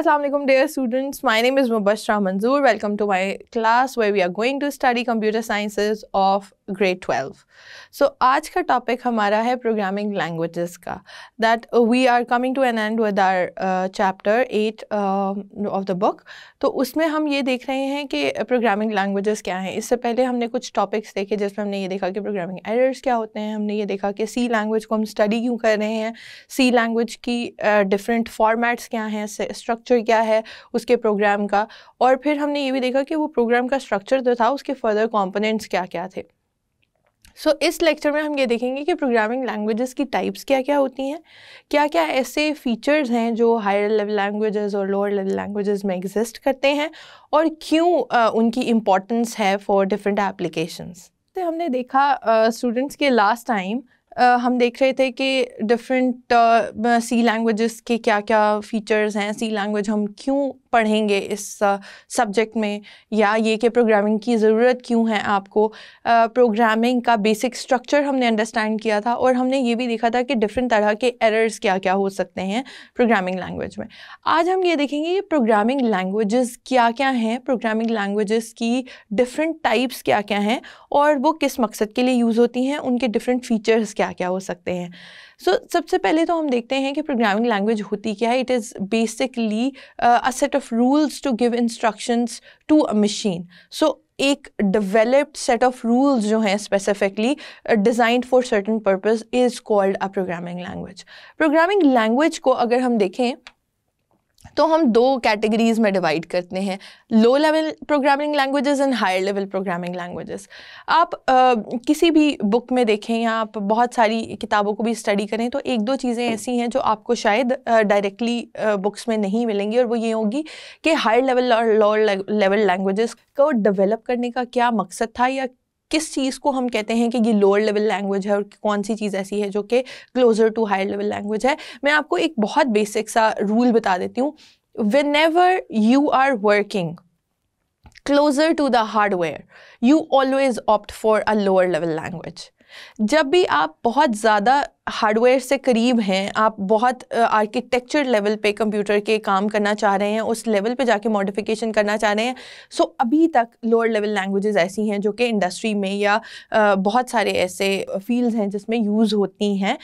Assalamualaikum dear students my name is Mubashra Manzoor welcome to my class where we are going to study computer sciences of grade 12 so aaj ka topic hamara hai programming languages ka that uh, we are coming to an end with our uh, chapter 8 uh, of the book to usme hum ye dekh rahe hain ki programming languages kya hain isse pehle humne kuch topics dekhe jisme humne ye dekha ki programming errors kya hote hain हमने ये देखा कि सी language को हम study क्यों कर रहे हैं सी लैंग्वेज की डिफरेंट uh, फॉर्मेट्स क्या हैं स्ट्रक्चर स्ट्रक्चर क्या है उसके प्रोग्राम का और फिर हमने ये भी देखा कि वो प्रोग्राम का स्ट्रक्चर जो था उसके फर्दर कॉम्पोनेंट्स क्या क्या थे सो so, इस लेक्चर में हम ये देखेंगे कि प्रोग्रामिंग लैंग्वेजेस की टाइप्स क्या क्या होती हैं क्या क्या ऐसे फीचर्स हैं जो हायर लेवल लैंग्वेजेस और लोअर लेवल लैंग्वेजेस में एग्जिस्ट करते हैं और क्यों उनकी इम्पॉर्टेंस है फॉर डिफरेंट एप्लीकेशंस तो हमने देखा स्टूडेंट्स के लास्ट टाइम Uh, हम देख रहे थे कि डिफरेंट सी लैंग्वेजेस के क्या क्या फ़ीचर्स हैं सी लैंग्वेज हम क्यों पढ़ेंगे इस सब्जेक्ट uh, में या ये कि प्रोग्रामिंग की ज़रूरत क्यों है आपको प्रोग्रामिंग uh, का बेसिक स्ट्रक्चर हमने अंडरस्टैंड किया था और हमने ये भी देखा था कि डिफरेंट तरह के एरर्स क्या क्या हो सकते हैं प्रोग्रामिंग लैंग्वेज में आज हम ये देखेंगे कि प्रोग्रामिंग लैंग्वेजेस क्या क्या हैं प्रोग्रामिंग लैंग्वेजेस की डिफरेंट टाइप्स क्या क्या हैं और वो किस मकसद के लिए यूज़ होती हैं उनके डिफरेंट फ़ीचर्स क्या क्या हो सकते हैं सो so, सबसे पहले तो हम देखते हैं कि प्रोग्रामिंग लैंग्वेज होती क्या है it is basically a set of rules to give instructions to a machine so एक डेवलप्ड सेट ऑफ रूल्स जो हैं specifically designed for certain purpose is called a programming language programming language को अगर हम देखें तो हम दो कैटेगरीज में डिवाइड करते हैं low level programming languages and higher level programming languages आप आ, किसी भी बुक में देखें या आप बहुत सारी किताबों को भी स्टडी करें तो एक दो चीज़ें ऐसी हैं जो आपको शायद डायरेक्टली बुक्स में नहीं मिलेंगी और वो ये होगी कि हायर लेवल और लोअर लेवल लैंग्वेजेस को डेवलप करने का क्या मकसद था या किस चीज़ को हम कहते हैं कि ये लोअर लेवल लैंग्वेज है और कौन सी चीज़ ऐसी है जो कि closer to higher level language है मैं आपको एक बहुत बेसिक सा रूल बता देती हूँ whenever you are working closer to the hardware you always opt for a lower level language जब भी आप बहुत ज़्यादा हार्डवेयर से करीब हैं आप बहुत आर्किटेक्चर लेवल पे कंप्यूटर के काम करना चाह रहे हैं उस लेवल पे जाके मॉडिफिकेशन करना चाह रहे हैं सो so, अभी तक लोअर लेवल लैंग्वेजेस ऐसी हैं जो कि इंडस्ट्री में या बहुत सारे ऐसे फील्ड्स हैं जिसमें यूज़ होती हैं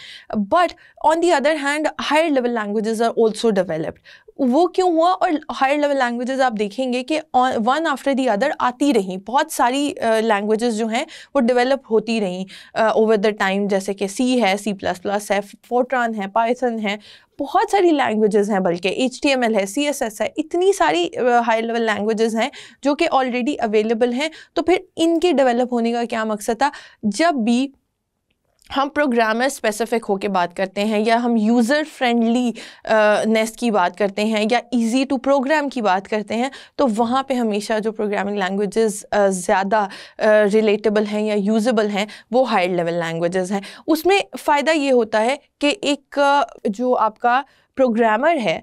but on the other hand higher level language are also developed वो क्यों हुआ और हायर लेवल लैंग्वेजेस आप देखेंगे कि वन आफ्टर दी अदर आती रहीं बहुत सारी लैंग्वेजेस uh, जो हैं वो डेवलप होती रहीं ओवर द टाइम जैसे कि सी है सी प्लस प्लस प्लस है फोट्रॉन है पाइथन है बहुत सारी लैंग्वेजेस हैं बल्कि एच है सी एस एस है इतनी सारी हाई लेवल लैंग्वेजेस हैं जो कि ऑलरेडी अवेलेबल हैं तो फिर इनके डेवलप होने का क्या मकसद था जब भी हम प्रोग्रामर स्पेसिफिक होके बात करते हैं या हम यूज़र फ्रेंडली नेस की बात करते हैं या इजी टू प्रोग्राम की बात करते हैं तो वहाँ पे हमेशा जो प्रोग्रामिंग लैंग्वेजेस ज़्यादा रिलेटेबल हैं या यूजेबल हैं वो हायर लेवल लैंग्वेजेस हैं उसमें फ़ायदा ये होता है कि एक जो आपका प्रोग्रामर है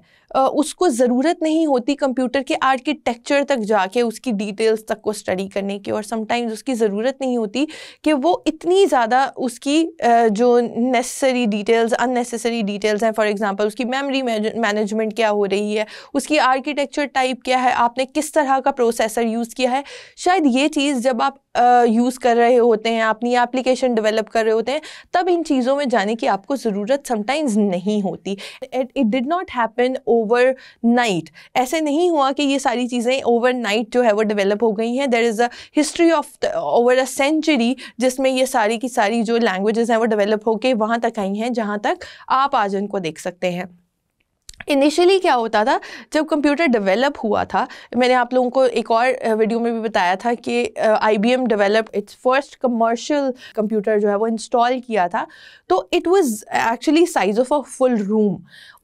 उसको ज़रूरत नहीं होती कंप्यूटर के आर्किटेक्चर तक जाके उसकी डिटेल्स तक को स्टडी करने की और समटाइम्स उसकी ज़रूरत नहीं होती कि वो इतनी ज़्यादा उसकी जो नेसेसरी डिटेल्स अननेसेसरी डिटेल्स हैं फॉर एग्जांपल उसकी मेमोरी मैनेजमेंट क्या हो रही है उसकी आर्किटेक्चर टाइप क्या है आपने किस तरह का प्रोसेसर यूज़ किया है शायद ये चीज़ जब आप यूज़ कर रहे होते हैं अपनी एप्लीकेशन डेवलप कर रहे होते हैं तब इन चीज़ों में जाने की आपको ज़रूरत समटाइम्स नहीं होती it did not happen overnight ऐसे नहीं हुआ कि ये सारी चीज़ें ओवर नाइट जो है वो डेवलप हो गई हैं there is a history of over a century जिसमें ये सारी की सारी जो लैंग्वेजेस हैं वो डेवलप होकर वहाँ तक आई हैं जहाँ तक आप आज इनको देख सकते हैं इनिशियली क्या होता था जब कंप्यूटर डेवलप हुआ था मैंने आप लोगों को एक और वीडियो में भी बताया था कि I B M develop its first commercial computer जो है वो इंस्टॉल किया था तो it was actually size of a full room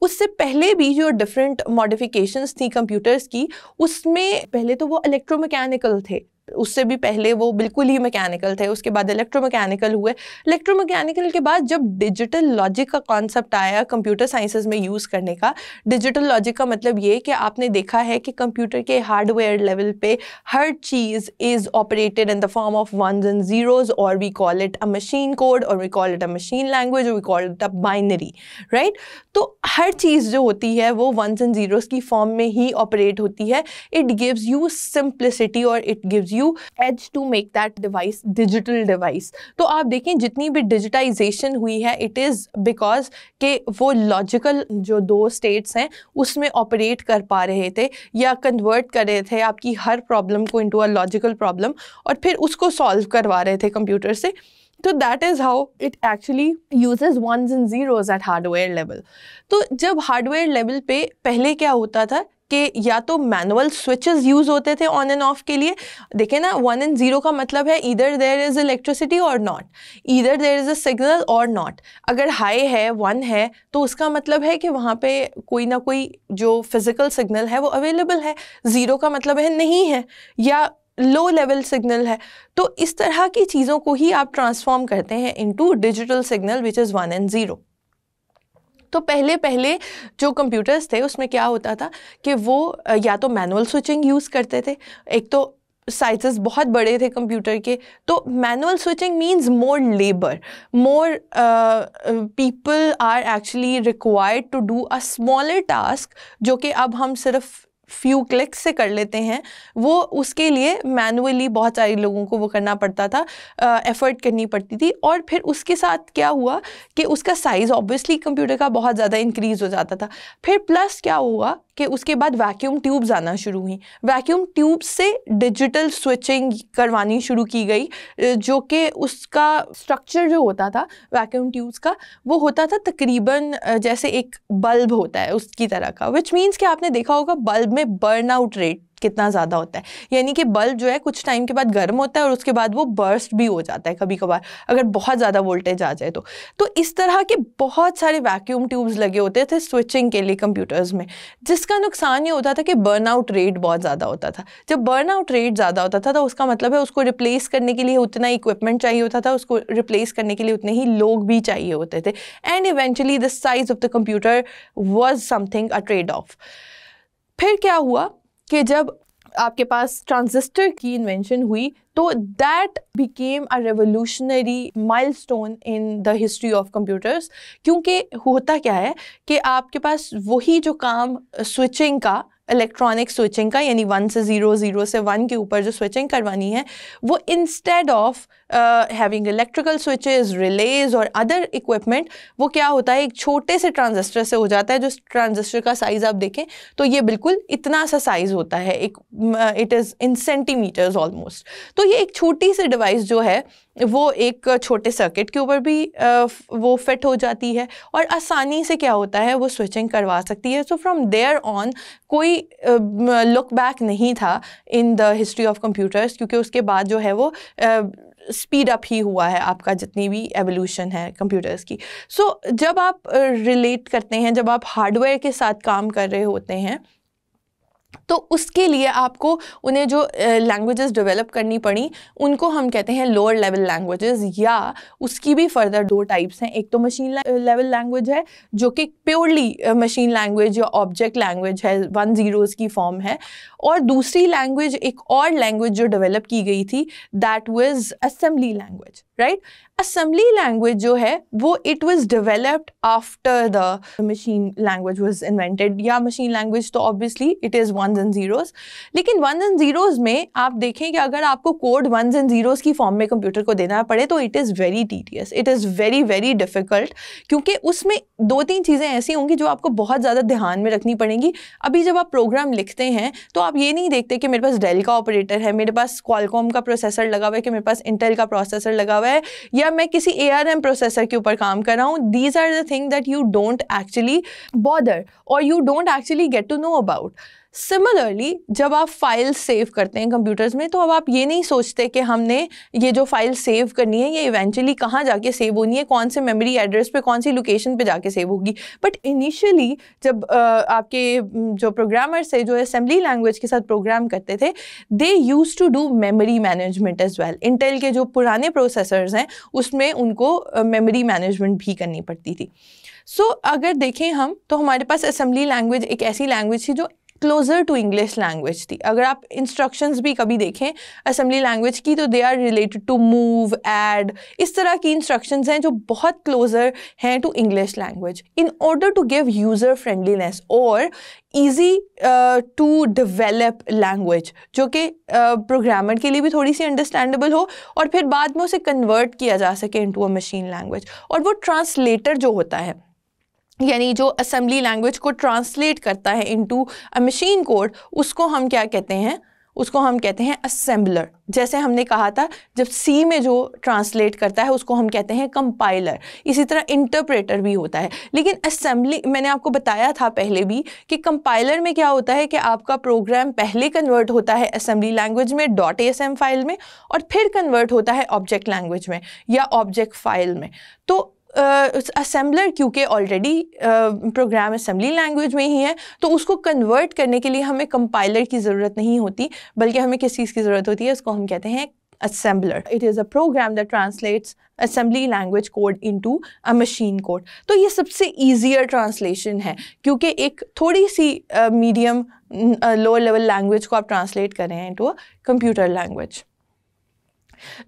उससे पहले भी जो डिफरेंट मॉडिफिकेशंस थी कंप्यूटर्स की उसमें पहले तो वो इलेक्ट्रोमैकेनिकल थे उससे भी पहले वो बिल्कुल ही मैकेनिकल थे उसके बाद इलेक्ट्रोमैकेनिकल हुए इलेक्ट्रोमैकेनिकल के बाद जब डिजिटल लॉजिक का कॉन्सेप्ट आया कंप्यूटर साइंसेज में यूज़ करने का डिजिटल लॉजिक का मतलब ये कि आपने देखा है कि कंप्यूटर के हार्डवेयर लेवल पे हर चीज़ is operated in the form of one and zeros और we call it a machine code और we call it a machine language और we call it a binary right तो हर चीज़ जो होती है वो वन एंड ज़ीरोज़ की फॉर्म में ही ऑपरेट होती है इट गिव्स यू सिंप्लिसिटी और it gives you you edge to make that device digital device तो आप देखें जितनी भी digitization हुई है it is because के वो logical जो दो states हैं उसमें operate कर पा रहे थे या convert कर रहे थे आपकी हर problem को into a logical problem और फिर उसको solve करवा रहे थे computer से तो that is how it actually uses ones and zeros at hardware level तो जब हार्डवेयर लेवल पे पहले क्या होता था के या तो मैनुअल स्विचेस यूज़ होते थे ऑन एंड ऑफ के लिए देखें ना वन एंड ज़ीरो का मतलब है इधर देर इज़ इलेक्ट्रिसिटी और not either there is a signal और नॉट अगर हाई है वन है तो उसका मतलब है कि वहाँ पे कोई ना कोई जो फिज़िकल सिग्नल है वो अवेलेबल है ज़ीरो का मतलब है नहीं है या लो लेवल सिग्नल है तो इस तरह की चीज़ों को ही आप ट्रांसफॉर्म करते हैं into digital signal which is one and zero तो पहले पहले जो कंप्यूटर्स थे उसमें क्या होता था कि वो या तो मैनुअल स्विचिंग यूज़ करते थे एक तो साइज़ बहुत बड़े थे कंप्यूटर के तो manual switching means more labour more people are actually required to do a smaller task जो कि अब हम सिर्फ फ्यू क्लिक से कर लेते हैं वो उसके लिए मैनुअली बहुत सारे लोगों को वो करना पड़ता था एफ़र्ट करनी पड़ती थी और फिर उसके साथ क्या हुआ कि उसका साइज़ ऑब्वियसली कंप्यूटर का बहुत ज़्यादा इंक्रीज़ हो जाता था फिर प्लस क्या हुआ कि उसके बाद वैक्यूम ट्यूब्स आना शुरू हुई वैक्यूम ट्यूब से डिजिटल स्विचिंग करवानी शुरू की गई जो कि उसका स्ट्रक्चर जो होता था वैक्यूम ट्यूब्स का वो होता था तकरीबन जैसे एक बल्ब होता है उसकी तरह का विच मीन्स कि आपने देखा होगा बल्ब में बर्न आउट रेट कितना ज़्यादा होता है यानी कि बल्ब जो है कुछ टाइम के बाद गर्म होता है और उसके बाद वो बर्स्ट भी हो जाता है कभी कभार अगर बहुत ज़्यादा वोल्टेज आ जाए तो तो इस तरह के बहुत सारे वैक्यूम ट्यूब्स लगे होते थे स्विचिंग के लिए कंप्यूटर्स में जिसका नुकसान ये होता था कि बर्नआउट रेट बहुत ज़्यादा होता था जब बर्नआउट रेट ज़्यादा होता था तो उसका मतलब है उसको रिप्लेस करने के लिए उतना इक्विपमेंट चाहिए होता था उसको रिप्लेस करने के लिए उतने ही लोग भी चाहिए होते थे and eventually the size of the computer was something a trade off फिर क्या हुआ कि जब आपके पास ट्रांजिस्टर की इन्वेंशन हुई तो that became a revolutionary milestone in the history of computers क्योंकि होता क्या है कि आपके पास वही जो काम स्विचिंग का इलेक्ट्रॉनिक स्विचिंग का यानी वन से ज़ीरो ज़ीरो से वन के ऊपर जो स्विचिंग करवानी है वो instead of having electrical switches relays और अदर इक्विपमेंट वो क्या होता है एक छोटे से ट्रांजिस्टर से हो जाता है जो ट्रांजिस्टर का साइज़ आप देखें तो ये बिल्कुल इतना सा साइज़ होता है एक it is in centimetres almost तो ये एक छोटी सी डिवाइस जो है वो एक छोटे सर्किट के ऊपर भी वो फिट हो जाती है और आसानी से क्या होता है वो स्विचिंग करवा सकती है सो फ्रॉम देयर ऑन कोई लुक बैक नहीं था in the history of computers क्योंकि उसके बाद जो है वो स्पीड अप ही हुआ है आपका जितनी भी एवोल्यूशन है कंप्यूटर्स की सो so, जब आप रिलेट करते हैं जब आप हार्डवेयर के साथ काम कर रहे होते हैं तो उसके लिए आपको उन्हें जो लैंग्वेजेस डेवलप करनी पड़ी उनको हम कहते हैं लोअर लेवल लैंग्वेजेस या उसकी भी फर्दर दो टाइप्स हैं एक तो मशीन लेवल लैंग्वेज है जो कि प्योरली मशीन लैंग्वेज या ऑब्जेक्ट लैंग्वेज है वन ज़ीरोज़ की फॉर्म है और दूसरी लैंग्वेज एक और लैंग्वेज जो डेवलप की गई थी that was assembly language right assembly language जो है वो it was developed after the machine language was invented या मशीन लैंग्वेज तो obviously it is ones and zeros लेकिन वंस एंड ज़ीरोज़ में आप देखें कि अगर आपको कोड वंस एंड जीरो की फॉर्म में कंप्यूटर को देना पड़े तो it is very tedious it is very very difficult क्योंकि उसमें दो तीन चीज़ें ऐसी होंगी जो आपको बहुत ज़्यादा ध्यान में रखनी पड़ेंगी अभी जब आप प्रोग्राम लिखते हैं तो आप ये नहीं देखते कि मेरे पास डेल का ऑपरेटर है मेरे पास क्वालकॉम का प्रोसेसर लगा हुआ है कि मेरे पास इंटेल का प्रोसेसर लगा हुआ है या मैं किसी ए प्रोसेसर के ऊपर काम कर रहा हूँ these are the thing that you don't actually bother और you don't actually get to know about similarly जब आप फाइल सेव करते हैं कंप्यूटर्स में तो अब आप ये नहीं सोचते कि हमने ये जो फाइल सेव करनी है ये इवेंचुअली कहाँ जाके सेव होनी है कौन से मेमोरी एड्रेस पे कौन सी लोकेशन पे जाके सेव होगी बट इनिशियली जब आपके जो प्रोग्रामर्स थे जो असेंबली लैंग्वेज के साथ प्रोग्राम करते थे they use to do memory management as well Intel के जो पुराने प्रोसेसर्स हैं उसमें उनको मेमोरी मैनेजमेंट भी करनी पड़ती थी सो so, अगर देखें हम तो हमारे पास असेंबली लैंग्वेज एक ऐसी लैंग्वेज थी जो क्लोज़र टू इंग्लिश लैंग्वेज थी अगर आप इंस्ट्रक्शंस भी कभी देखें असेंबली लैंग्वेज की तो they are related to move add इस तरह की इंस्ट्रक्शंस हैं जो बहुत क्लोज़र हैं to English language in order to give user friendliness और ईजी टू डिवेलप लैंग्वेज जो कि प्रोग्रामर uh, के लिए भी थोड़ी सी अंडरस्टैंडेबल हो और फिर बाद में उसे कन्वर्ट किया जा सके टू अ मशीन लैंग्वेज और वो ट्रांसलेटर जो होता है यानी जो असम्बली लैंग्वेज को ट्रांसलेट करता है इनटू अ मशीन कोड उसको हम क्या कहते हैं उसको हम कहते हैं असेंबलर जैसे हमने कहा था जब सी में जो ट्रांसलेट करता है उसको हम कहते हैं कंपाइलर इसी तरह इंटरप्रेटर भी होता है लेकिन असेंबली मैंने आपको बताया था पहले भी कि कंपाइलर में क्या होता है कि आपका प्रोग्राम पहले कन्वर्ट होता है असेंबली लैंग्वेज में डॉट ए फाइल में और फिर कन्वर्ट होता है ऑब्जेक्ट लैंग्वेज में या ऑब्जेक्ट फाइल में तो असम्बलर क्योंकि ऑलरेडी प्रोग्राम असम्बली लैंग्वेज में ही है तो उसको कन्वर्ट करने के लिए हमें कंपाइलर की ज़रूरत नहीं होती बल्कि हमें किस चीज़ की ज़रूरत होती है उसको हम कहते हैं assembler it is a program that translates assembly language code into a machine code तो ये सबसे ईजियर ट्रांसलेशन है क्योंकि एक थोड़ी सी मीडियम लोअर लेवल लैंग्वेज को आप ट्रांसलेट करें into a computer language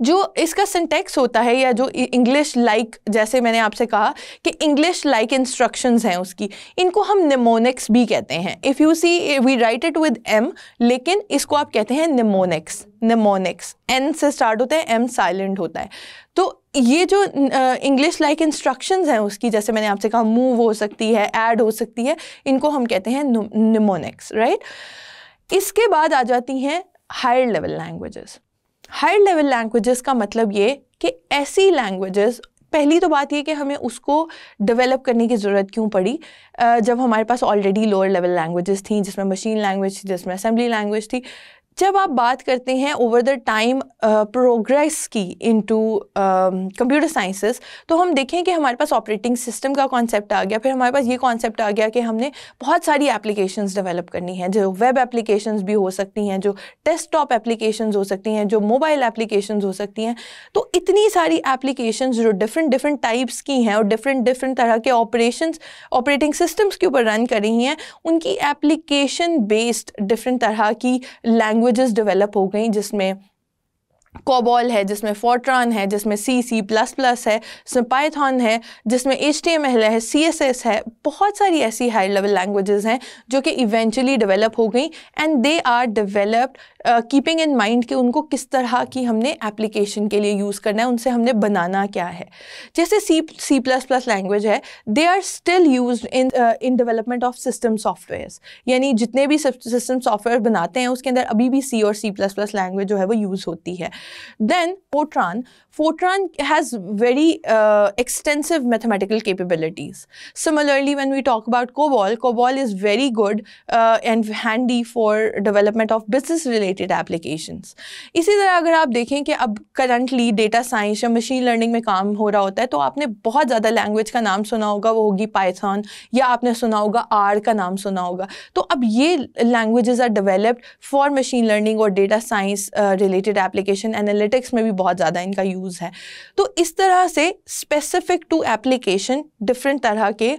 जो इसका सिंटेक्स होता है या जो इंग्लिश लाइक -like, जैसे मैंने आपसे कहा कि इंग्लिश लाइक इंस्ट्रक्शंस हैं उसकी इनको हम निमोनिक्स भी कहते हैं if you see we write it with M लेकिन इसको आप कहते हैं निमोनिक्स निमोनिक्स एन से स्टार्ट होता है एम साइलेंट होता है तो ये जो इंग्लिश लाइक इंस्ट्रक्शंस हैं उसकी जैसे मैंने आपसे कहा मूव हो सकती है ऐड हो सकती है इनको हम कहते हैं निमोनिक्स राइट right? इसके बाद आ जाती हैं higher level languages high level languages का मतलब ये कि ऐसी लैंग्वेजेस पहली तो बात ये कि हमें उसको डेवलप करने की ज़रूरत क्यों पड़ी जब हमारे पास ऑलरेडी लोअर लेवल लैंग्वेजेस थी जिसमें मशीन लैंग्वेज थी जिसमें असेंबली लैंग्वेज थी जब आप बात करते हैं ओवर द टाइम प्रोग्रेस की इनटू कंप्यूटर साइंसेस तो हम देखें कि हमारे पास ऑपरेटिंग सिस्टम का कॉन्सेप्ट आ गया फिर हमारे पास ये कॉन्सेप्ट आ गया कि हमने बहुत सारी एप्लीकेशंस डेवलप करनी है जो वेब एप्लीकेशंस भी हो सकती हैं जो डेस्कटॉप एप्लीकेशंस हो सकती हैं जो मोबाइल एप्लीकेशन हो सकती हैं तो इतनी सारी एप्लीकेशन जो डिफरेंट डिफरेंट टाइप्स की हैं और डिफरेंट डिफरेंट तरह के ऑपरेशन ऑपरेटिंग सिस्टम्स के ऊपर रन कर रही हैं उनकी एप्लीकेशन बेस्ड डिफरेंट तरह की लैंग्वेज लैंग्वेजेस डेवलप हो गई जिसमें कोबॉल है जिसमें फोर्ट्रॉन है जिसमें सी सी प्लस प्लस है जिसमें पाइथन है जिसमें एच टी एम एल है सी एस एस है बहुत सारी ऐसी हाई लेवल लैंग्वेजेस हैं जो कि इवेंचुअली डेवलप हो गई and they are developed keeping in mind कि उनको किस तरह की हमने एप्लीकेशन के लिए यूज़ करना है उनसे हमने बनाना क्या है जैसे C C plus plus language है they are still use in in development of system softwares यानी जितने भी सिस्टम सॉफ्टवेयर बनाते हैं उसके अंदर अभी भी सी और सी प्लस प्लस लैंग्वेज जो है वो यूज़ होती है Then Fortran. Fortran has very uh, extensive mathematical capabilities. Similarly, when we talk about COBOL, COBOL is very good uh, and handy for development of business related applications. इसी तरह अगर आप देखें कि अब करंटली डेटा साइंस या machine learning में काम हो रहा होता है तो आपने बहुत ज़्यादा लैंग्वेज का नाम सुना होगा वो होगी पाइथन या आपने सुना होगा आर का नाम सुना होगा तो अब ये languages are developed for machine learning और data science related application analytics में भी बहुत ज़्यादा इनका यूज़ है तो इस तरह से स्पेसिफिक टू एप्लीकेशन डिफरेंट तरह के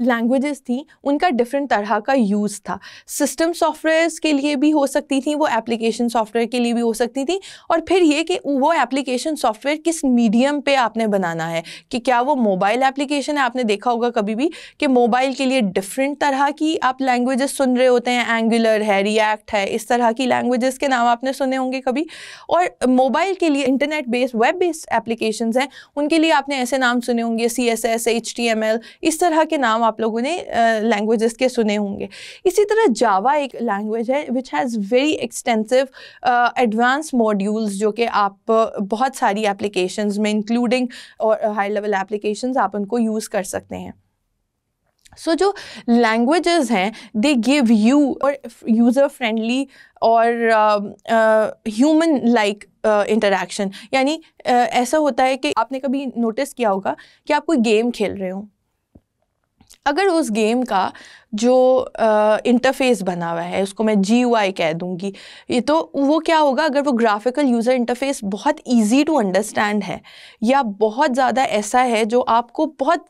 लैंग्वेजेस थी उनका डिफरेंट तरह का यूज़ था सिस्टम सॉफ्टवेयर्स के लिए भी हो सकती थी वो एप्लीकेशन सॉफ्टवेयर के लिए भी हो सकती थी और फिर ये कि वो एप्लीकेशन सॉफ्टवेयर किस मीडियम पे आपने बनाना है कि क्या वो मोबाइल एप्लीकेशन है आपने देखा होगा कभी भी कि मोबाइल के लिए डिफरेंट तरह की आप लैंग्वेजेस सुन रहे होते हैं एंगुलर है रिएक्ट है इस तरह की लैंग्वेजेस के नाम आपने सुने होंगे कभी और मोबाइल के लिए internet based web based application हैं उनके लिए आपने ऐसे नाम सुने होंगे C S S H T M L इस तरह के नाम आप लोगों ने लैंग्वेज के सुने होंगे इसी तरह जावा एक लैंग्वेज है which has very extensive advance modules जो कि आप बहुत सारी एप्लीकेशन में इंक्लूडिंग और हाई लेवल एप्लीकेशन आप उनको यूज़ कर सकते हैं सो so, जो लैंग्वेजेस हैं दे गिव यू और यूज़र फ्रेंडली और ह्यूमन लाइक इंटरेक्शन यानी uh, ऐसा होता है कि आपने कभी नोटिस किया होगा कि आप कोई गेम खेल रहे हो अगर उस गेम का जो इंटरफेस बना हुआ है उसको मैं जी कह दूंगी ये तो वो क्या होगा अगर वो ग्राफिकल यूज़र इंटरफेस बहुत इजी टू अंडरस्टैंड है या बहुत ज़्यादा ऐसा है जो आपको बहुत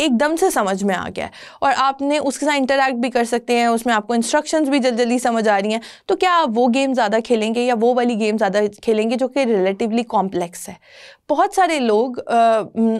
एकदम से समझ में आ गया है और आपने उसके साथ इंटरेक्ट भी कर सकते हैं उसमें आपको इंस्ट्रक्शंस भी जल्दी जल्दी समझ आ रही हैं तो क्या आप वो गेम ज़्यादा खेलेंगे या वो वाली गेम ज़्यादा खेलेंगे जो कि रिलेटिवली कॉम्प्लेक्स है बहुत सारे लोग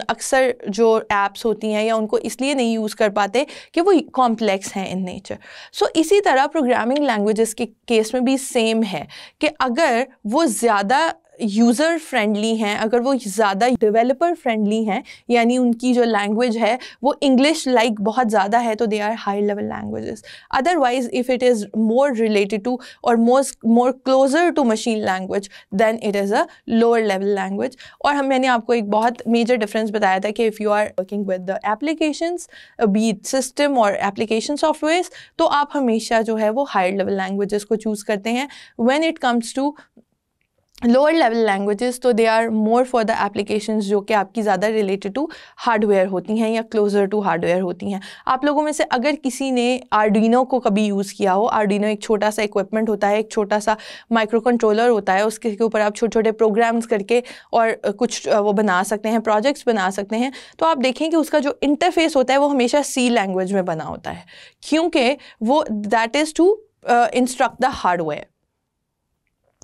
अक्सर जो ऐप्स होती हैं या उनको इसलिए नहीं यूज़ कर पाते कि वो कॉम्प्लेक्स हैं इन नेचर सो इसी तरह प्रोग्रामिंग लैंग्वेजेस के केस में भी सेम है कि अगर वो ज़्यादा यूज़र फ्रेंडली हैं अगर वो ज़्यादा डेवलपर फ्रेंडली हैं यानी उनकी जो लैंग्वेज है वो इंग्लिश लाइक -like बहुत ज़्यादा है तो they are high level languages otherwise if it is more related to और most more closer to machine language than it is a lower level language और हम मैंने आपको एक बहुत मेजर डिफरेंस बताया था कि if you are working with the applications B system और एप्लीकेशन सॉफ्टवेयर तो आप हमेशा जो है वो हायर लेवल लैंग्वेजेस को चूज़ करते हैं when it comes to lower level languages तो they are more for the application जो कि आपकी ज़्यादा रिलेटेड टू हार्डवेयर होती हैं या क्लोज़र टू हार्डवेयर होती हैं आप लोगों में से अगर किसी ने आर्डिनो को कभी यूज़ किया हो आर्डिनो एक छोटा सा इक्विपमेंट होता है एक छोटा सा माइक्रो कंट्रोलर होता है उसके ऊपर आप छोटे छोटे प्रोग्राम्स करके और कुछ वो बना सकते हैं प्रोजेक्ट्स बना सकते हैं तो आप देखें कि उसका जो इंटरफेस होता है वो हमेशा सी लैंग्वेज में बना होता है क्योंकि वो that is to instruct the hardware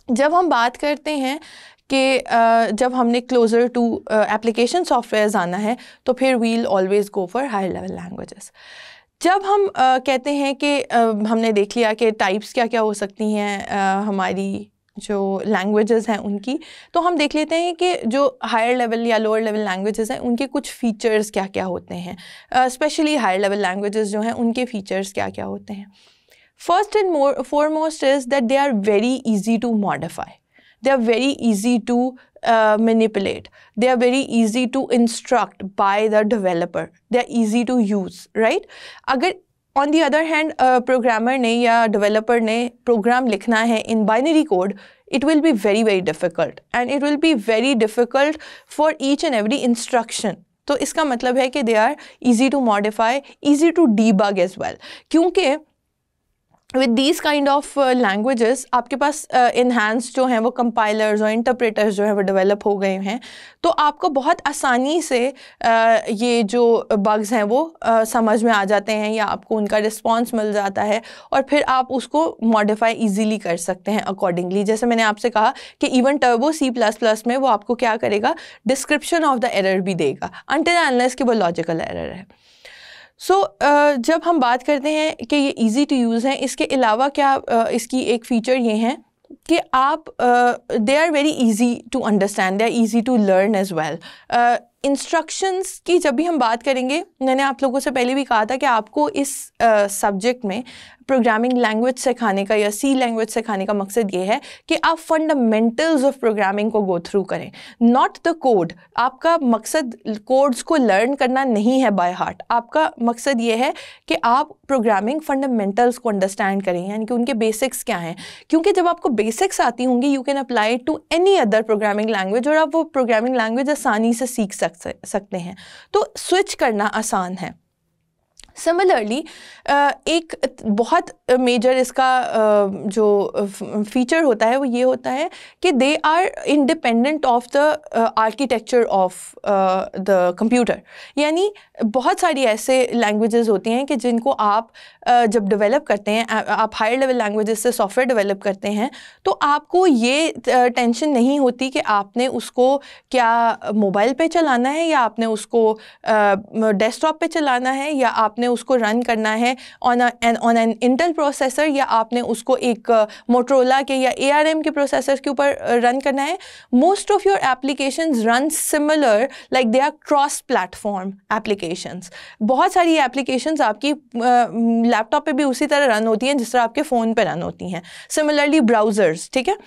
जब हम बात करते हैं कि जब हमने क्लोज़र टू एप्लीकेशन सॉफ्टवेयर आना है तो फिर we'll always go for higher level languages जब हम uh, कहते हैं कि uh, हमने देख लिया कि टाइप्स क्या क्या हो सकती हैं uh, हमारी जो लैंग्वेजेस हैं उनकी तो हम देख लेते हैं कि जो हायर लेवल या लोअर लेवल लैंग्वेजेस हैं उनके कुछ फ़ीचर्स क्या क्या होते हैं स्पेशली हायर लेवल लैंग्वेजेस जो हैं उनके फ़ीचर्स क्या क्या होते हैं First and more, foremost is that they are very easy to modify. They are very easy to uh, manipulate. They are very easy to instruct by the developer. They are easy to use, right? on the other hand, a programmer ने ya developer ने program likhna hai in binary code. it will be very very difficult and it will be very difficult for each and every instruction So, iska matlab hai ke they are easy to modify, easy to debug as well. क्योंकि with these kind of languages आपके पास enhance uh, जो हैं वो compilers और interpreters जो हैं वो डेवलप हो गए हैं तो आपको बहुत आसानी से uh, ये जो बग्स हैं वो uh, समझ में आ जाते हैं या आपको उनका रिस्पॉन्स मिल जाता है और फिर आप उसको मॉडिफाई ईजीली कर सकते हैं अकॉर्डिंगली जैसे मैंने आपसे कहा कि even turbo C plus plus में वो आपको क्या करेगा डिस्क्रिप्शन ऑफ द एरर भी देगा अनटिल अनलेस कि वो लॉजिकल एरर है सो so, uh, जब हम बात करते हैं कि ये इजी टू यूज़ हैं इसके अलावा क्या uh, इसकी एक फ़ीचर ये हैं कि आप they are very easy to understand they are easy to learn as well instructions की जब भी हम बात करेंगे मैंने आप लोगों से पहले भी कहा था कि आपको इस सब्जेक्ट में प्रोग्रामिंग लैंग्वेज सिखाने का या सी लैंग्वेज सिखाने का मकसद ये है कि आप फंडामेंटल्स ऑफ प्रोग्रामिंग को गो थ्रू करें नॉट द कोड आपका मकसद कोड्स को लर्न करना नहीं है बाय हार्ट आपका मकसद ये है कि आप प्रोग्रामिंग फंडामेंटल्स को अंडरस्टैंड करें यानी कि उनके बेसिक्स क्या हैं क्योंकि जब आपको बेसिक्स आती होंगी you can apply to any other programming language और आप वो प्रोग्रामिंग लैंग्वेज आसानी से सीख सकते सक सकते हैं तो स्विच करना आसान है सिमिलरली एक बहुत मेजर इसका जो फीचर होता है वो ये होता है कि they are independent of the architecture of the computer यानी बहुत सारी ऐसे लैंग्वेजेस होती हैं कि जिनको आप जब डेवलप करते हैं आप हायर लेवल लैंग्वेजेस से सॉफ्टवेयर डेवलप करते हैं तो आपको ये टेंशन नहीं होती कि आपने उसको क्या मोबाइल पे चलाना है या आपने उसको डेस्कटॉप पे चलाना है या आपने उसको रन करना है on on an inter processor या आपने उसको एक मोटरोला के या एआरएम के प्रोसेसर के ऊपर रन करना है most of your application run similar like they are cross platform application बहुत सारी एप्लीकेशन आपकी लैपटॉप पे भी उसी तरह रन होती हैं जिस तरह आपके फ़ोन पे रन होती हैं सिमिलरली ब्राउज़र्स ठीक है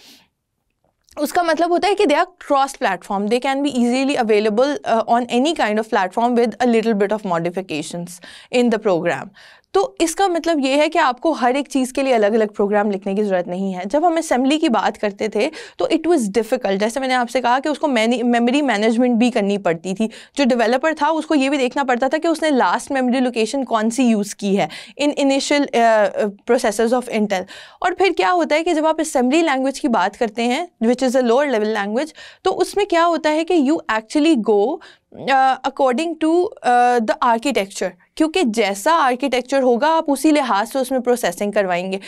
उसका मतलब होता है कि they are cross platform they can be easily available on any kind of platform with a little bit of modifications in the program तो इसका मतलब ये है कि आपको हर एक चीज़ के लिए अलग अलग प्रोग्राम लिखने की ज़रूरत नहीं है जब हम असेंबली की बात करते थे तो इट वाज़ डिफ़िकल्ट जैसे मैंने आपसे कहा कि उसको मेमोरी मैनेजमेंट भी करनी पड़ती थी जो डेवलपर था उसको ये भी देखना पड़ता था कि उसने लास्ट मेमोरी लोकेशन कौन सी यूज़ की है in initial process of Intel और फिर क्या होता है कि जब आप असम्बली लैंग्वेज की बात करते हैं which is a lower level language तो उसमें क्या होता है कि you actually go according to the architecture क्योंकि जैसा आर्किटेक्चर होगा आप उसी लिहाज से उसमें प्रोसेसिंग करवाएंगे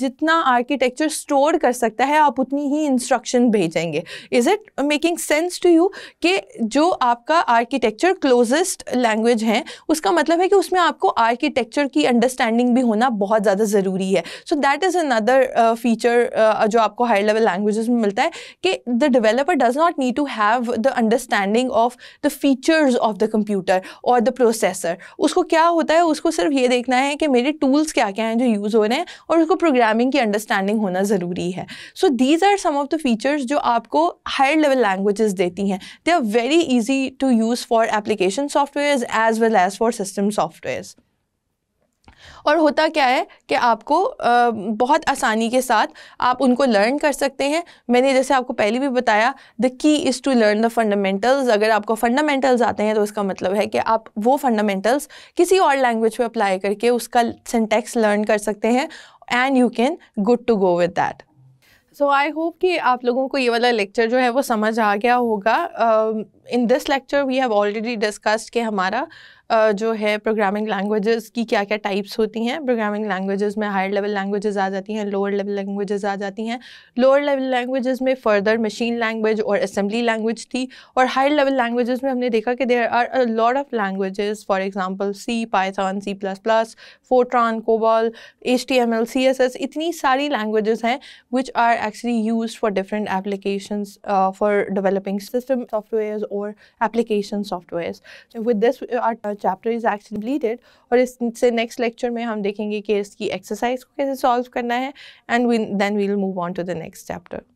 जितना आर्किटेक्चर स्टोर कर सकता है आप उतनी ही इंस्ट्रक्शन भेजेंगे is it making sense to you कि जो आपका आर्किटेक्चर क्लोजेस्ट लैंग्वेज है उसका मतलब है कि उसमें आपको आर्किटेक्चर की अंडरस्टैंडिंग भी होना बहुत ज़्यादा ज़रूरी है so that is another feature जो आपको हाई लेवल लैंग्वेज में मिलता है कि the developer does not need to have the understanding of the features of the computer और द प्रोसेसर उसको क्या होता है उसको सिर्फ ये देखना है कि मेरे टूल्स क्या क्या हैं जो यूज़ हो रहे हैं और उसको प्रोग्रामिंग की अंडरस्टैंडिंग होना ज़रूरी है so these are some of the features जो आपको हायर लेवल लैंग्वेजेस देती हैं they are very easy to use for application software as well as for system softwares और होता क्या है कि आपको आ, बहुत आसानी के साथ आप उनको लर्न कर सकते हैं मैंने जैसे आपको पहले भी बताया the key is to learn the fundamentals अगर आपको फंडामेंटल्स आते हैं तो इसका मतलब है कि आप वो फंडामेंटल्स किसी और लैंग्वेज में अप्लाई करके उसका सेंटेक्स लर्न कर सकते हैं and you can good to go with that so I hope कि आप लोगों को ये वाला लेक्चर जो है वो समझ आ गया होगा in this lecture we have already discussed कि हमारा जो है प्रोग्रामिंग लैंग्वेजेस की क्या क्या टाइप्स होती हैं प्रोग्रामिंग लैंग्वेजेस में हायर लेवल लैंग्वेजेस आ जाती हैं लोअर लेवल लैंग्वेजेस आ जाती हैं लोअर लेवल लैंग्वेजेस में फर्दर मशीन लैंग्वेज और असम्बली लैंग्वेज थी और हायर लेवल लैंग्वेजेस में हमने देखा कि there are a lot of languages for example C Python C plus plus Fortran COBOL H T M L C S S इतनी सारी लैंग्वेजेस हैं which are actually use for different application for developing system software और application software with this our chapter is actually completed और इससे next lecture में हम देखेंगे कि इसकी एक्सरसाइज को कैसे सॉल्व करना है and then we'll move on to the next chapter